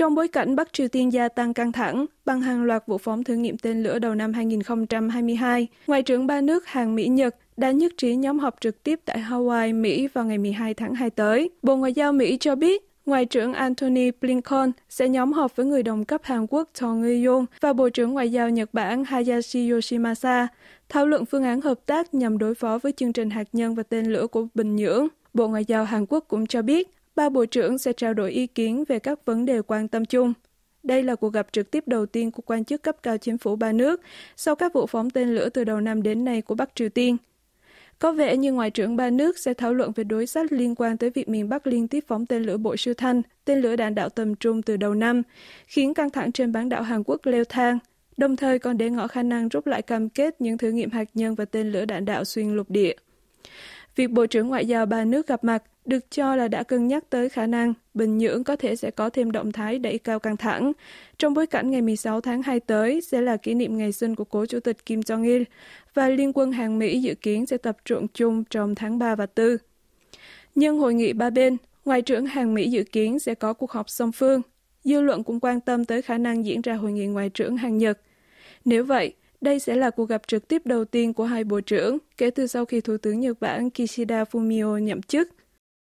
Trong bối cảnh Bắc Triều Tiên gia tăng căng thẳng bằng hàng loạt vụ phóng thử nghiệm tên lửa đầu năm 2022, Ngoại trưởng ba nước Hàn, Mỹ, Nhật đã nhất trí nhóm họp trực tiếp tại Hawaii, Mỹ vào ngày 12 tháng 2 tới. Bộ Ngoại giao Mỹ cho biết Ngoại trưởng Antony Blinken sẽ nhóm họp với người đồng cấp Hàn Quốc Cho Nghi-yong và Bộ trưởng Ngoại giao Nhật Bản Hayashi Yoshimasa thảo luận phương án hợp tác nhằm đối phó với chương trình hạt nhân và tên lửa của Bình Nhưỡng. Bộ Ngoại giao Hàn Quốc cũng cho biết ba bộ trưởng sẽ trao đổi ý kiến về các vấn đề quan tâm chung. Đây là cuộc gặp trực tiếp đầu tiên của quan chức cấp cao chính phủ ba nước sau các vụ phóng tên lửa từ đầu năm đến nay của Bắc Triều Tiên. Có vẻ như Ngoại trưởng ba nước sẽ thảo luận về đối sách liên quan tới việc miền Bắc liên tiếp phóng tên lửa bộ siêu thanh, tên lửa đạn đạo tầm trung từ đầu năm, khiến căng thẳng trên bán đảo Hàn Quốc leo thang, đồng thời còn để ngỏ khả năng rút lại cam kết những thử nghiệm hạt nhân và tên lửa đạn đạo xuyên lục địa. Việc Bộ trưởng Ngoại giao ba nước gặp mặt được cho là đã cân nhắc tới khả năng Bình Nhưỡng có thể sẽ có thêm động thái đẩy cao căng thẳng. Trong bối cảnh ngày 16 tháng 2 tới sẽ là kỷ niệm ngày sinh của cố chủ tịch Kim Jong-il và Liên quân hàng Mỹ dự kiến sẽ tập trung chung trong tháng 3 và 4. Nhưng hội nghị ba bên, Ngoại trưởng hàng Mỹ dự kiến sẽ có cuộc họp song phương. Dư luận cũng quan tâm tới khả năng diễn ra hội nghị Ngoại trưởng hàng Nhật. Nếu vậy, đây sẽ là cuộc gặp trực tiếp đầu tiên của hai bộ trưởng kể từ sau khi Thủ tướng Nhật Bản Kishida Fumio nhậm chức –